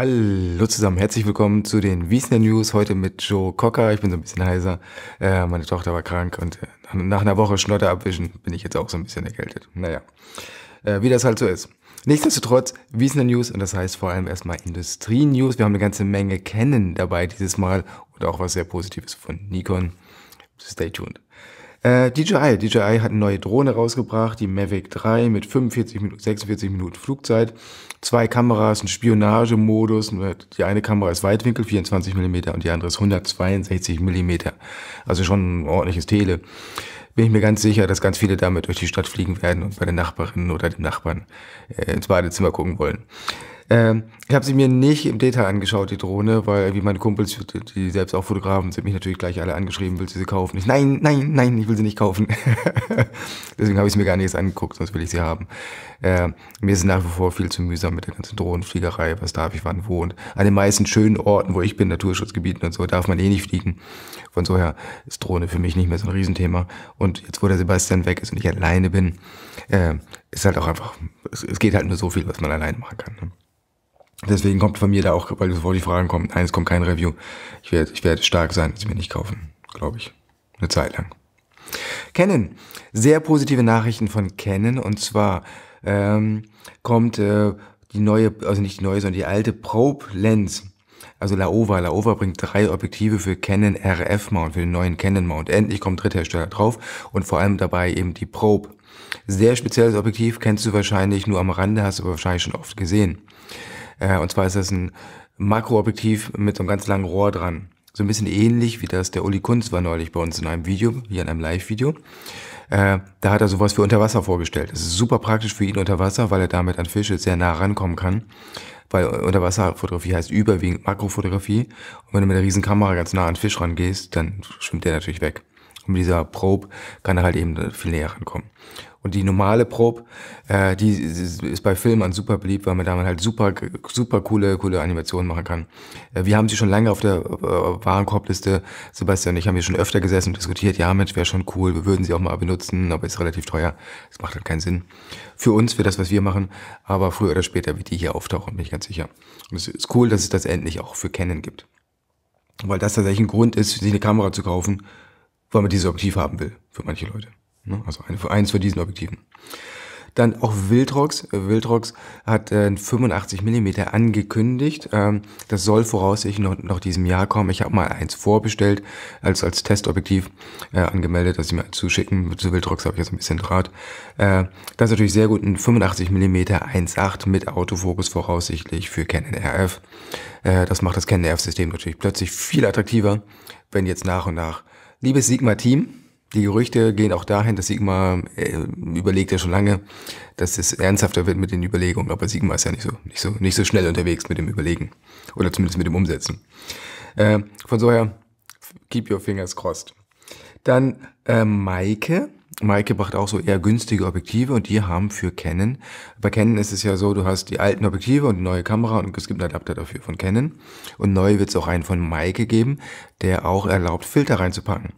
Hallo zusammen, herzlich willkommen zu den Wiesner News. Heute mit Joe Cocker. Ich bin so ein bisschen heiser. Äh, meine Tochter war krank und äh, nach einer Woche Schnotter abwischen bin ich jetzt auch so ein bisschen erkältet. Naja, äh, wie das halt so ist. Nichtsdestotrotz, Wiesner News und das heißt vor allem erstmal Industrie-News. Wir haben eine ganze Menge Kennen dabei dieses Mal und auch was sehr Positives von Nikon. Stay tuned. Äh, DJI. DJI hat eine neue Drohne rausgebracht, die Mavic 3 mit 45 Minuten, 46 Minuten Flugzeit. Zwei Kameras, ein Spionagemodus. Die eine Kamera ist Weitwinkel, 24 Millimeter und die andere ist 162 Millimeter. Also schon ein ordentliches Tele. Bin ich mir ganz sicher, dass ganz viele damit durch die Stadt fliegen werden und bei den Nachbarinnen oder den Nachbarn äh, ins Badezimmer gucken wollen. Ähm, ich habe sie mir nicht im Detail angeschaut, die Drohne, weil wie meine Kumpels, die selbst auch Fotografen, sind mich natürlich gleich alle angeschrieben, willst du sie kaufen? Ich, nein, nein, nein, ich will sie nicht kaufen. Deswegen habe ich es mir gar nicht erst angeguckt, sonst will ich sie haben. Äh, mir ist es nach wie vor viel zu mühsam mit der ganzen Drohnenfliegerei, was darf ich wann wo. Und an den meisten schönen Orten, wo ich bin, Naturschutzgebieten und so, darf man eh nicht fliegen. Von so her ist Drohne für mich nicht mehr so ein Riesenthema. Und jetzt, wo der Sebastian weg ist und ich alleine bin, äh, ist halt auch einfach, es, es, geht halt nur so viel, was man alleine machen kann. Ne? Deswegen kommt von mir da auch, weil sofort die Fragen kommen, nein, es kommt kein Review. Ich werde ich werde stark sein, dass sie mir nicht kaufen, glaube ich. Eine Zeit lang. Canon. Sehr positive Nachrichten von Canon. Und zwar ähm, kommt äh, die neue, also nicht die neue, sondern die alte Probe Lens. Also Laowa. Laowa bringt drei Objektive für Canon RF Mount, für den neuen Canon Mount. Endlich kommt Dritthersteller drauf und vor allem dabei eben die Probe. Sehr spezielles Objektiv, kennst du wahrscheinlich nur am Rande, hast du aber wahrscheinlich schon oft gesehen. Äh, und zwar ist das ein Makroobjektiv mit so einem ganz langen Rohr dran. So ein bisschen ähnlich wie das der Uli Kunz war neulich bei uns in einem Video, hier in einem Live-Video. Äh, da hat er sowas für Unterwasser vorgestellt. Das ist super praktisch für ihn unter Wasser, weil er damit an Fische sehr nah rankommen kann. Weil Unterwasserfotografie heißt überwiegend Makrofotografie. Und wenn du mit einer riesen Kamera ganz nah an den Fisch rangehst, dann schwimmt der natürlich weg. Und mit dieser Probe kann er halt eben viel näher rankommen. Und die normale Probe, äh, die ist bei Filmen super beliebt, weil man damit halt super, super coole, coole Animationen machen kann. Äh, wir haben sie schon lange auf der äh, Warenkorbliste. Sebastian und ich haben hier schon öfter gesessen und diskutiert, ja Mensch, wäre schon cool, wir würden sie auch mal benutzen, aber ist relativ teuer. Das macht halt keinen Sinn. Für uns, für das, was wir machen, aber früher oder später wird die hier auftauchen, bin ich ganz sicher. Und es ist cool, dass es das endlich auch für Canon gibt. Weil das tatsächlich ein Grund ist, sich eine Kamera zu kaufen, weil man dieses Objektiv haben will, für manche Leute. Ne? Also eins von diesen Objektiven. Dann auch Wildrox. Äh, Wildrox hat äh, 85 mm angekündigt. Ähm, das soll voraussichtlich noch, noch diesem Jahr kommen. Ich habe mal eins vorbestellt, als, als Testobjektiv äh, angemeldet, dass sie mir zuschicken. Zu Wildrox habe ich jetzt ein bisschen Draht. Äh, das ist natürlich sehr gut. Ein 85 mm 1.8 mit Autofokus voraussichtlich für Canon RF. Äh, das macht das Canon RF-System natürlich plötzlich viel attraktiver, wenn jetzt nach und nach. Liebes Sigma-Team, die Gerüchte gehen auch dahin, dass Sigma äh, überlegt ja schon lange, dass es ernsthafter wird mit den Überlegungen, aber Sigma ist ja nicht so, nicht so, nicht so schnell unterwegs mit dem Überlegen oder zumindest mit dem Umsetzen. Äh, von her, keep your fingers crossed. Dann ähm, Maike. Maike bracht auch so eher günstige Objektive und die haben für Canon. Bei Canon ist es ja so, du hast die alten Objektive und die neue Kamera und es gibt einen Adapter dafür von Canon. Und neu wird es auch einen von Maike geben, der auch erlaubt, Filter reinzupacken.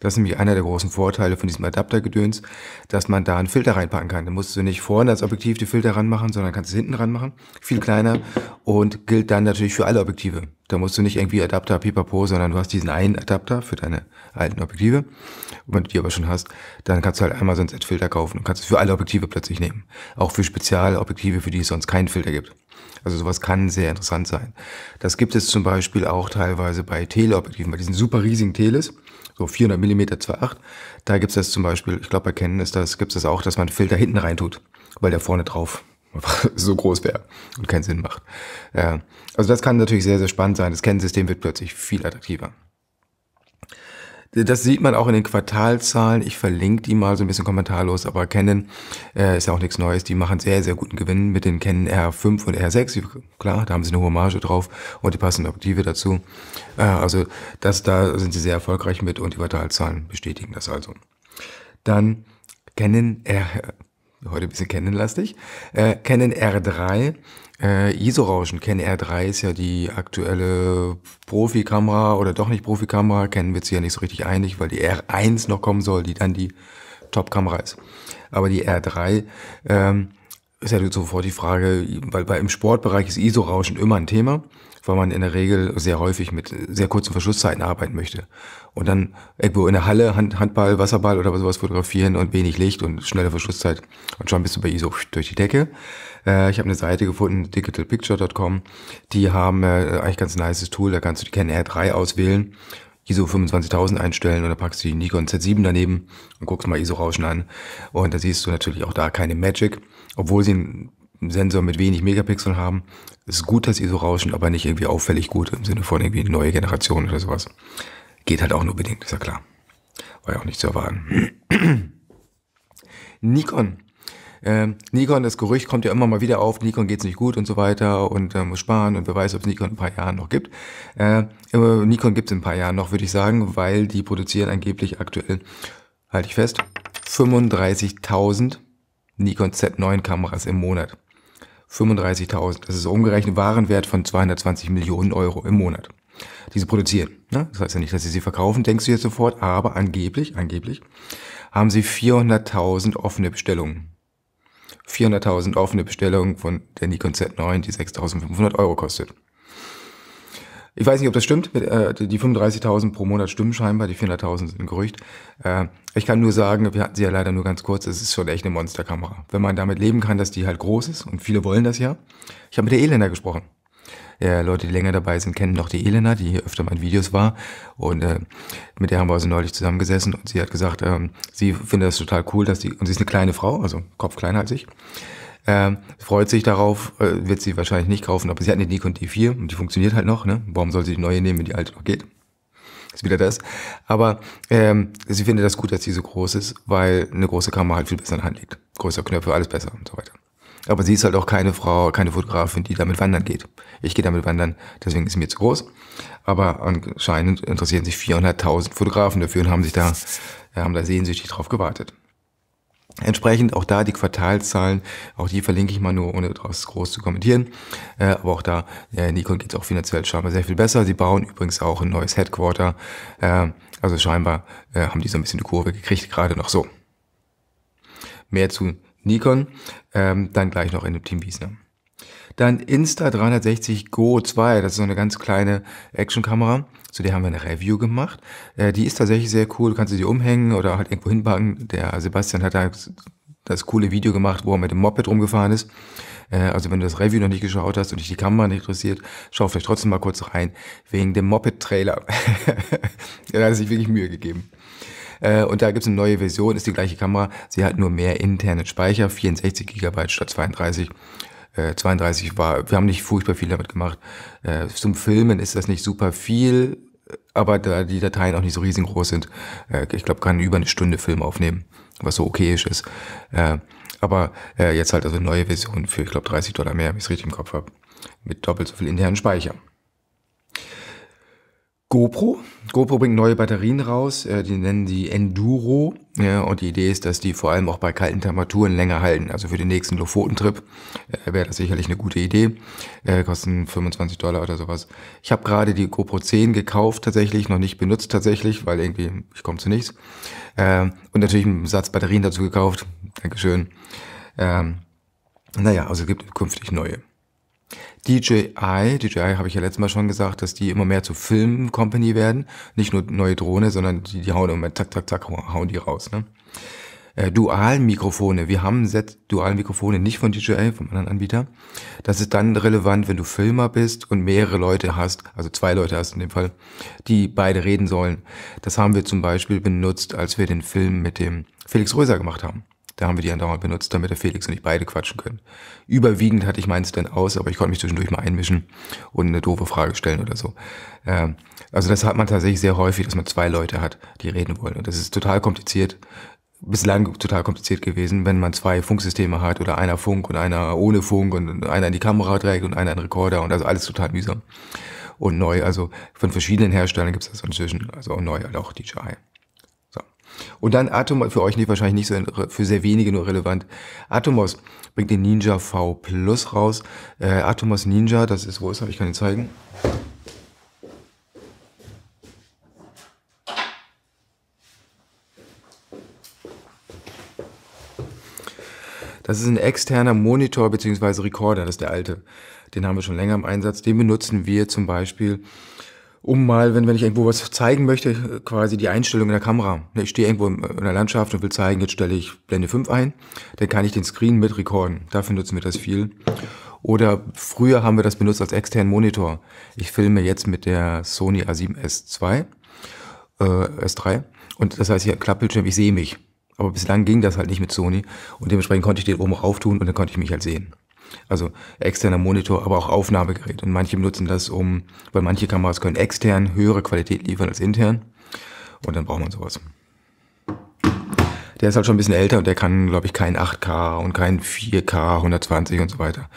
Das ist nämlich einer der großen Vorteile von diesem Adaptergedöns, dass man da einen Filter reinpacken kann. Da musst du nicht vorne als Objektiv die Filter ranmachen, sondern kannst es hinten ranmachen. Viel kleiner und gilt dann natürlich für alle Objektive. Da musst du nicht irgendwie Adapter, pipapo, sondern du hast diesen einen Adapter für deine alten Objektive, wenn du die aber schon hast, dann kannst du halt einmal so einen Z-Filter kaufen und kannst es für alle Objektive plötzlich nehmen. Auch für Spezialobjektive, für die es sonst keinen Filter gibt. Also sowas kann sehr interessant sein. Das gibt es zum Beispiel auch teilweise bei Teleobjektiven, bei diesen super riesigen Teles, so 400 mm 2.8. Da gibt es das zum Beispiel, ich glaube bei Canon ist das, gibt es das auch, dass man Filter hinten reintut, weil der vorne drauf so groß wäre und keinen Sinn macht. also das kann natürlich sehr, sehr spannend sein. Das Kennensystem wird plötzlich viel attraktiver das sieht man auch in den Quartalzahlen. Ich verlinke die mal so ein bisschen kommentarlos, aber Canon äh, ist ja auch nichts Neues. Die machen sehr, sehr guten Gewinn mit den Canon R5 und R6. Klar, da haben sie eine hohe Marge drauf und die passenden Objektive dazu. Äh, also das, da sind sie sehr erfolgreich mit und die Quartalzahlen bestätigen das also. Dann Canon R, äh, heute ein bisschen Canon-lastig, äh, Canon R3 äh, ISO-Rauschen KEN-R3 ist ja die aktuelle Profikamera oder doch nicht Profikamera. Kennen wir jetzt ja nicht so richtig einig, weil die R1 noch kommen soll, die dann die Top-Kamera ist. Aber die R3 ähm, ist ja sofort die Frage, weil bei, im Sportbereich ist ISO-Rauschen immer ein Thema, weil man in der Regel sehr häufig mit sehr kurzen Verschlusszeiten arbeiten möchte. Und dann irgendwo in der Halle Hand, Handball, Wasserball oder sowas fotografieren und wenig Licht und schnelle Verschlusszeit und schon bist du bei ISO durch die Decke. Äh, ich habe eine Seite gefunden, digitalpicture.com, die haben äh, eigentlich ganz ein nices Tool, da kannst du die Canon R3 auswählen ISO 25000 einstellen und dann packst du die Nikon Z7 daneben und guckst mal ISO-Rauschen an. Und da siehst du natürlich auch da keine Magic, obwohl sie einen Sensor mit wenig Megapixeln haben. Es ist gut, das ISO-Rauschen, aber nicht irgendwie auffällig gut im Sinne von irgendwie neue Generation oder sowas. Geht halt auch nur bedingt, ist ja klar. War ja auch nicht zu erwarten. Nikon ähm, Nikon, das Gerücht kommt ja immer mal wieder auf, Nikon geht's nicht gut und so weiter und äh, muss sparen und wer weiß, ob es Nikon in ein paar Jahren noch gibt. Äh, Nikon gibt's in ein paar Jahren noch, würde ich sagen, weil die produzieren angeblich aktuell, halte ich fest, 35.000 Nikon Z9 Kameras im Monat. 35.000, das ist umgerechnet Warenwert von 220 Millionen Euro im Monat die sie produzieren. Ne? Das heißt ja nicht, dass sie sie verkaufen, denkst du jetzt sofort, aber angeblich, angeblich haben sie 400.000 offene Bestellungen. 400.000 offene Bestellungen von der Nikon Z9, die 6.500 Euro kostet. Ich weiß nicht, ob das stimmt. Äh, die 35.000 pro Monat stimmen scheinbar, die 400.000 sind ein Gerücht. Äh, ich kann nur sagen, wir hatten sie ja leider nur ganz kurz, es ist schon echt eine Monsterkamera. Wenn man damit leben kann, dass die halt groß ist und viele wollen das ja. Ich habe mit der Elender gesprochen. Ja, Leute, die länger dabei sind, kennen noch die Elena, die hier öfter mal in Videos war. Und äh, mit der haben wir also neulich zusammengesessen und sie hat gesagt, ähm, sie findet das total cool, dass sie, und sie ist eine kleine Frau, also Kopf kleiner als ich. Ähm, freut sich darauf, äh, wird sie wahrscheinlich nicht kaufen, aber sie hat eine Nikon D4 und die funktioniert halt noch. Ne? Warum soll sie die neue nehmen, wenn die alte noch geht? Ist wieder das. Aber ähm, sie findet das gut, dass sie so groß ist, weil eine große Kamera halt viel besser in der Hand liegt. Größer Knöpfe, alles besser und so weiter. Aber sie ist halt auch keine Frau, keine Fotografin, die damit wandern geht. Ich gehe damit wandern, deswegen ist sie mir zu groß. Aber anscheinend interessieren sich 400.000 Fotografen dafür und haben sich da, haben da sehnsüchtig drauf gewartet. Entsprechend auch da die Quartalszahlen, auch die verlinke ich mal nur, ohne daraus groß zu kommentieren. Äh, aber auch da, Nikon geht es auch finanziell scheinbar sehr viel besser. Sie bauen übrigens auch ein neues Headquarter. Äh, also scheinbar äh, haben die so ein bisschen die Kurve gekriegt, gerade noch so. Mehr zu Nikon, ähm, dann gleich noch in dem Team Wiesner. Dann Insta360 Go 2, das ist so eine ganz kleine Actionkamera. Zu der haben wir eine Review gemacht. Äh, die ist tatsächlich sehr cool, du kannst sie umhängen oder halt irgendwo hinpacken. Der Sebastian hat da das coole Video gemacht, wo er mit dem Moped rumgefahren ist. Äh, also wenn du das Review noch nicht geschaut hast und dich die Kamera nicht interessiert, schau vielleicht trotzdem mal kurz rein, wegen dem Moped-Trailer. ja, da hat sich wirklich Mühe gegeben. Äh, und da gibt es eine neue Version, ist die gleiche Kamera. Sie hat nur mehr internen Speicher, 64 GB statt 32. 32 äh, war, wir haben nicht furchtbar viel damit gemacht. Äh, zum Filmen ist das nicht super viel, aber da die Dateien auch nicht so riesengroß sind, ich glaube, kann über eine Stunde Film aufnehmen, was so okay ist. aber jetzt halt also eine neue Version für, ich glaube, 30 Dollar mehr, wie ich es richtig im Kopf habe. Mit doppelt so viel internen Speicher. GoPro. GoPro bringt neue Batterien raus, äh, die nennen die Enduro. Und die Idee ist, dass die vor allem auch bei kalten Temperaturen länger halten. Also für den nächsten Lofoten-Trip Lofotentrip äh, wäre das sicherlich eine gute Idee. Äh, kosten 25 Dollar oder sowas. Ich habe gerade die GoPro 10 gekauft tatsächlich, noch nicht benutzt tatsächlich, weil irgendwie ich komme zu nichts. Ähm, und natürlich einen Satz Batterien dazu gekauft. Dankeschön. Ähm, naja, also es gibt künftig neue. DJI, DJI habe ich ja letztes Mal schon gesagt, dass die immer mehr zu Film-Company werden. Nicht nur neue Drohne, sondern die, die hauen immer zack, zack, zack, hauen die raus. Ne? Äh, Dual-Mikrofone. Wir haben Set Dual-Mikrofone nicht von DJI, vom anderen Anbieter. Das ist dann relevant, wenn du Filmer bist und mehrere Leute hast, also zwei Leute hast in dem Fall, die beide reden sollen. Das haben wir zum Beispiel benutzt, als wir den Film mit dem Felix Röser gemacht haben. Da haben wir die andauernd benutzt, damit der Felix und ich beide quatschen können. Überwiegend hatte ich meins dann aus, aber ich konnte mich zwischendurch mal einmischen und eine doofe Frage stellen oder so. Ähm, also das hat man tatsächlich sehr häufig, dass man zwei Leute hat, die reden wollen. Und das ist total kompliziert, bislang total kompliziert gewesen, wenn man zwei Funksysteme hat oder einer Funk und einer ohne Funk und einer in die Kamera trägt und einer einen Rekorder und also alles total mühsam und neu. Also von verschiedenen Herstellern gibt es das inzwischen, also neu, also auch DJI. Und dann Atomos, für euch nicht, wahrscheinlich nicht so, für sehr wenige nur relevant. Atomos bringt den Ninja V Plus raus. Äh, Atomos Ninja, das ist, wo ist er? Ich kann ihn zeigen. Das ist ein externer Monitor bzw. Recorder, das ist der alte. Den haben wir schon länger im Einsatz. Den benutzen wir zum Beispiel um mal, wenn, wenn ich irgendwo was zeigen möchte, quasi die Einstellung in der Kamera. Ich stehe irgendwo in der Landschaft und will zeigen, jetzt stelle ich Blende 5 ein, dann kann ich den Screen mit recorden. Dafür nutzen wir das viel. Oder früher haben wir das benutzt als externen Monitor. Ich filme jetzt mit der Sony A7S2, äh, S3. Und das heißt hier Klappbildschirm, ich sehe mich. Aber bislang ging das halt nicht mit Sony. Und dementsprechend konnte ich den oben rauf tun und dann konnte ich mich halt sehen. Also externer Monitor, aber auch Aufnahmegerät. Und manche nutzen das, um, weil manche Kameras können extern höhere Qualität liefern als intern. Und dann braucht man sowas. Der ist halt schon ein bisschen älter und der kann, glaube ich, kein 8K und kein 4K 120 und so weiter.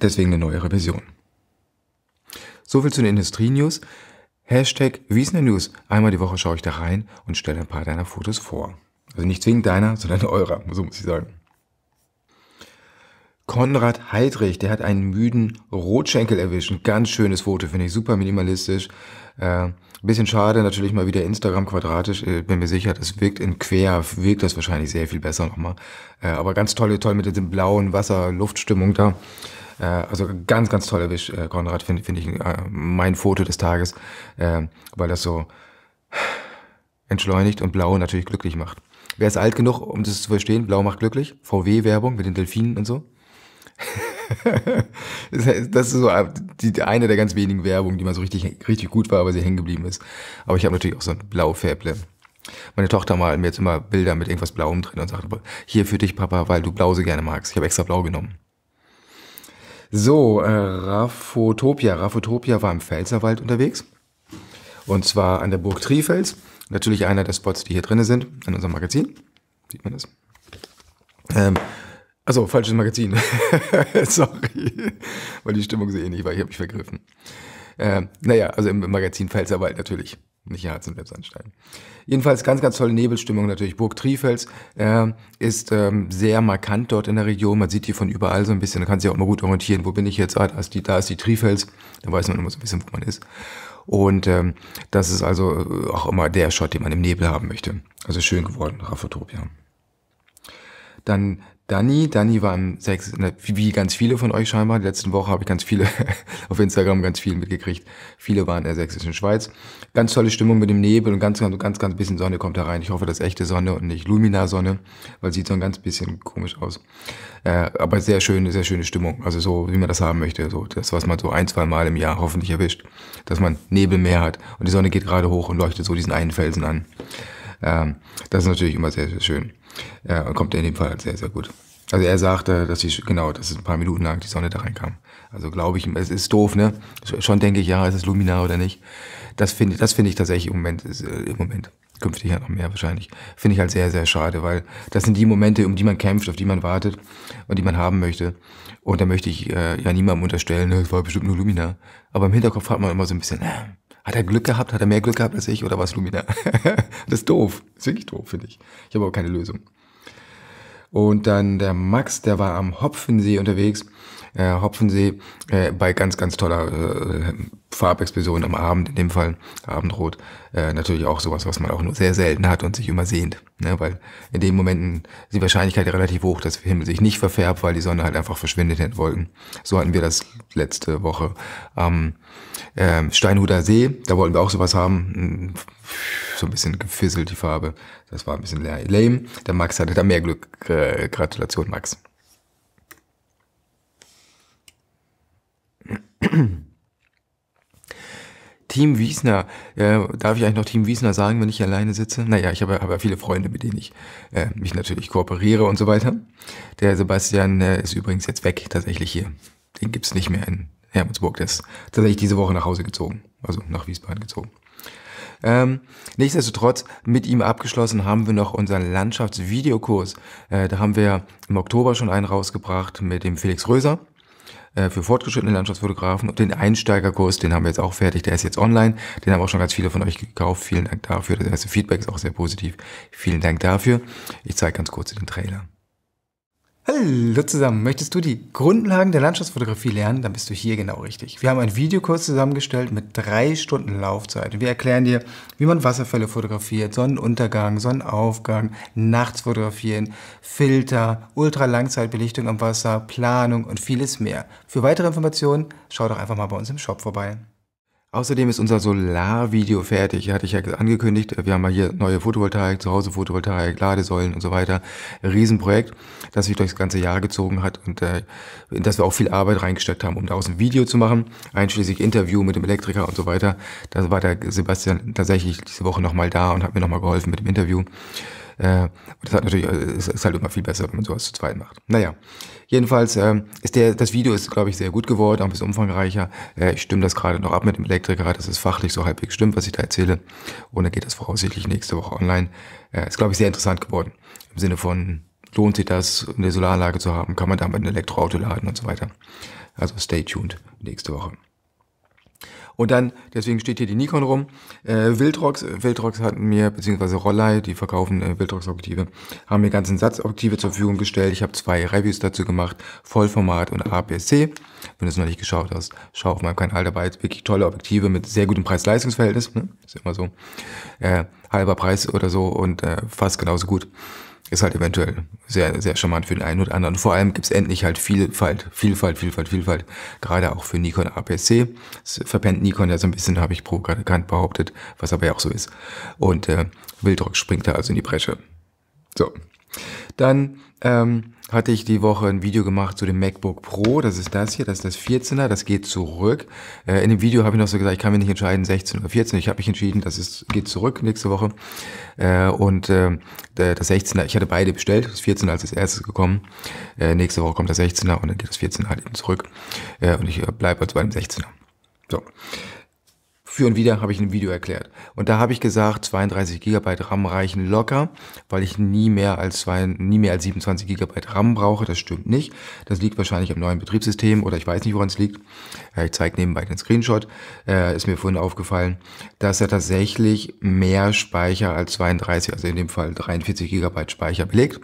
Deswegen eine neuere Version. Soviel zu den Industrie-News. Hashtag Wiesner News. Einmal die Woche schaue ich da rein und stelle ein paar deiner Fotos vor. Also nicht zwingend deiner, sondern eurer, so muss ich sagen. Konrad Heidrich, der hat einen müden Rotschenkel erwischt. Ein ganz schönes Foto, finde ich. Super minimalistisch. Äh, bisschen schade, natürlich mal wieder Instagram quadratisch. Äh, bin mir sicher, das wirkt in quer, wirkt das wahrscheinlich sehr viel besser nochmal. Äh, aber ganz tolle, toll mit dem blauen Wasser, Luftstimmung da. Äh, also ganz, ganz toll erwischt, äh, Konrad, finde find ich äh, mein Foto des Tages, äh, weil das so entschleunigt und blau natürlich glücklich macht. Wer ist alt genug, um das zu verstehen? Blau macht glücklich. VW-Werbung mit den Delfinen und so. das ist so äh, die, eine der ganz wenigen Werbungen, die mal so richtig, richtig gut war, aber sie hängen geblieben ist. Aber ich habe natürlich auch so ein blaue Färble. Meine Tochter malt mir jetzt immer Bilder mit irgendwas Blauem drin und sagt, hier für dich, Papa, weil du Blau so gerne magst. Ich habe extra Blau genommen. So, äh, Raffotopia. Raffotopia war im Pfälzerwald unterwegs. Und zwar an der Burg Trifels. Natürlich einer der Spots, die hier drin sind, in unserem Magazin. Sieht man das? Ähm, Achso, falsches Magazin. Sorry, weil die Stimmung so ähnlich war. Ich habe mich vergriffen. Äh, naja, also im Magazin Pfälzerwald natürlich, nicht in und Jedenfalls ganz, ganz tolle Nebelstimmung natürlich. Burg Trifels äh, ist ähm, sehr markant dort in der Region. Man sieht hier von überall so ein bisschen. Man kann sich auch immer gut orientieren. Wo bin ich jetzt? Ah, da ist die, da ist die Trifels. Da weiß man immer so ein bisschen, wo man ist. Und ähm, das ist also äh, auch immer der Shot, den man im Nebel haben möchte. Also schön geworden, Raffotopia. Dann Danny. Danny war im sechs, wie ganz viele von euch scheinbar, die letzten Woche habe ich ganz viele auf Instagram ganz viel mitgekriegt. Viele waren in der sächsischen Schweiz. Ganz tolle Stimmung mit dem Nebel und ganz, ganz, ganz, ganz bisschen Sonne kommt da rein. Ich hoffe, das ist echte Sonne und nicht Lumina-Sonne, weil sieht so ein ganz bisschen komisch aus. Äh, aber sehr schöne, sehr schöne Stimmung. Also so, wie man das haben möchte. So, das, was man so ein, zwei Mal im Jahr hoffentlich erwischt, dass man Nebel mehr hat und die Sonne geht gerade hoch und leuchtet so diesen einen Felsen an. Ähm, das ist natürlich immer sehr, sehr schön. Ja, und kommt in dem Fall halt sehr, sehr gut. Also er sagte, dass die, genau, dass es ein paar Minuten lang die Sonne da reinkam. Also glaube ich, es ist doof, ne? Schon denke ich, ja, ist es luminar oder nicht. Das finde das finde ich tatsächlich im Moment, ist, äh, im Moment, künftig ja noch mehr wahrscheinlich, finde ich halt sehr, sehr schade, weil das sind die Momente, um die man kämpft, auf die man wartet und die man haben möchte. Und da möchte ich äh, ja niemandem unterstellen, ne, es war bestimmt nur Luminar. Aber im Hinterkopf hat man immer so ein bisschen, äh, hat er Glück gehabt? Hat er mehr Glück gehabt als ich oder was, Lumina? das ist doof. Das ist wirklich doof, finde ich. Ich habe aber keine Lösung. Und dann der Max, der war am Hopfensee unterwegs äh, Hopfensee äh, bei ganz, ganz toller äh, Farbexplosion am Abend, in dem Fall Abendrot, äh, natürlich auch sowas, was man auch nur sehr selten hat und sich immer sehnt. Ne? Weil in den Momenten ist die Wahrscheinlichkeit relativ hoch, dass der Himmel sich nicht verfärbt, weil die Sonne halt einfach verschwindet in den Wolken. So hatten wir das letzte Woche am ähm, äh, Steinhuder See. Da wollten wir auch sowas haben. Hm, so ein bisschen gefisselt die Farbe. Das war ein bisschen lame. Der Max hatte da mehr Glück. Äh, Gratulation, Max. Team Wiesner, äh, darf ich eigentlich noch Team Wiesner sagen, wenn ich alleine sitze? Naja, ich habe ja viele Freunde, mit denen ich äh, mich natürlich kooperiere und so weiter. Der Sebastian äh, ist übrigens jetzt weg, tatsächlich hier. Den gibt's nicht mehr in Hermannsburg. Der ist tatsächlich diese Woche nach Hause gezogen, also nach Wiesbaden gezogen. Ähm, nichtsdestotrotz, mit ihm abgeschlossen haben wir noch unseren Landschaftsvideokurs. Äh, da haben wir im Oktober schon einen rausgebracht mit dem Felix Röser. Äh, für fortgeschrittene Landschaftsfotografen und den Einsteigerkurs, den haben wir jetzt auch fertig, der ist jetzt online, den haben auch schon ganz viele von euch gekauft, vielen Dank dafür, das also erste Feedback ist auch sehr positiv, vielen Dank dafür. Ich zeige ganz kurz den Trailer. Hallo zusammen, möchtest du die Grundlagen der Landschaftsfotografie lernen? Dann bist du hier genau richtig. Wir haben einen Videokurs zusammengestellt mit drei Stunden Laufzeit. Wir erklären dir, wie man Wasserfälle fotografiert, Sonnenuntergang, Sonnenaufgang, nachts fotografieren, Filter, Ultralangzeitbelichtung am Wasser, Planung und vieles mehr. Für weitere Informationen schau doch einfach mal bei uns im Shop vorbei. Außerdem ist unser Solarvideo fertig. Hatte ich ja angekündigt. Wir haben mal hier neue Photovoltaik, zu Hause Photovoltaik, Ladesäulen und so weiter. Riesenprojekt, das sich durchs ganze Jahr gezogen hat und äh, in das wir auch viel Arbeit reingesteckt haben, um daraus ein Video zu machen, einschließlich Interview mit dem Elektriker und so weiter. Da war der Sebastian tatsächlich diese Woche nochmal da und hat mir nochmal geholfen mit dem Interview. Äh, das hat natürlich, äh, ist, ist, halt immer viel besser, wenn man sowas zu zweit macht. Naja, jedenfalls äh, ist der, das Video ist, glaube ich, sehr gut geworden, auch ein bisschen umfangreicher. Äh, ich stimme das gerade noch ab mit dem Elektriker, das ist fachlich so halbwegs stimmt, was ich da erzähle. Und dann geht das voraussichtlich nächste Woche online. Äh, ist, glaube ich, sehr interessant geworden. Im Sinne von, lohnt sich das, eine Solaranlage zu haben? Kann man damit ein Elektroauto laden und so weiter? Also stay tuned nächste Woche. Und dann, deswegen steht hier die Nikon rum, äh, Wildrox, Wildrox hatten mir, beziehungsweise Rollei, die verkaufen äh, Wildrox-Objektive, haben mir ganzen Satz Objektive zur Verfügung gestellt. Ich habe zwei Reviews dazu gemacht, Vollformat und APS-C. Wenn du es noch nicht geschaut hast, schau auf meinem Kanal dabei. Wirklich tolle Objektive mit sehr gutem Preis-Leistungs-Verhältnis, ne? ist immer so, äh, halber Preis oder so und äh, fast genauso gut. Ist halt eventuell sehr, sehr charmant für den einen oder anderen. Vor allem gibt's endlich halt Vielfalt, Vielfalt, Vielfalt, Vielfalt. Gerade auch für Nikon APS-C. Das verpennt Nikon ja so ein bisschen, habe ich provokant behauptet, was aber ja auch so ist. Und äh, Wildrock springt da also in die Bresche. So. Dann ähm, hatte ich die Woche ein Video gemacht zu dem MacBook Pro. Das ist das hier, das ist das 14er, das geht zurück. Äh, in dem Video habe ich noch so gesagt, ich kann mir nicht entscheiden, 16 oder 14. Ich habe mich entschieden, das ist, geht zurück nächste Woche. Äh, und äh, das 16er, ich hatte beide bestellt, das 14er als erstes gekommen. Äh, nächste Woche kommt das 16er und dann geht das 14er halt eben zurück. Äh, und ich äh, bleibe also bei dem 16er. So. Für und wieder habe ich ein Video erklärt. Und da habe ich gesagt, 32 GB RAM reichen locker, weil ich nie mehr als, zwei, nie mehr als 27 GB RAM brauche. Das stimmt nicht. Das liegt wahrscheinlich am neuen Betriebssystem oder ich weiß nicht, woran es liegt. Äh, ich zeige nebenbei den Screenshot. Äh, ist mir vorhin aufgefallen, dass er tatsächlich mehr Speicher als 32, also in dem Fall 43 GB Speicher belegt.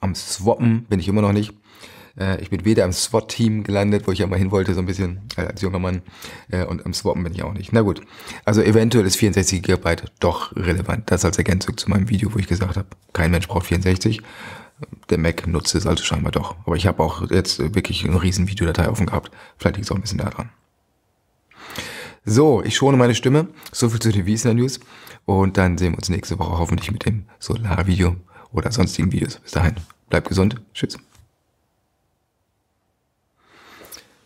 Am Swappen bin ich immer noch nicht. Äh, ich bin weder im SWAT-Team gelandet, wo ich ja mal hin wollte, so ein bisschen äh, als junger Mann, äh, und am Swappen bin ich auch nicht. Na gut, also eventuell ist 64 GB doch relevant. Das als Ergänzung zu meinem Video, wo ich gesagt habe, kein Mensch braucht 64 der Mac nutzt es also scheinbar doch. Aber ich habe auch jetzt wirklich eine riesen Videodatei offen gehabt. Vielleicht liegt es auch ein bisschen daran. So, ich schone meine Stimme. So viel zu den Wiesner News. Und dann sehen wir uns nächste Woche hoffentlich mit dem Solar-Video oder sonstigen Videos. Bis dahin, bleibt gesund. Tschüss.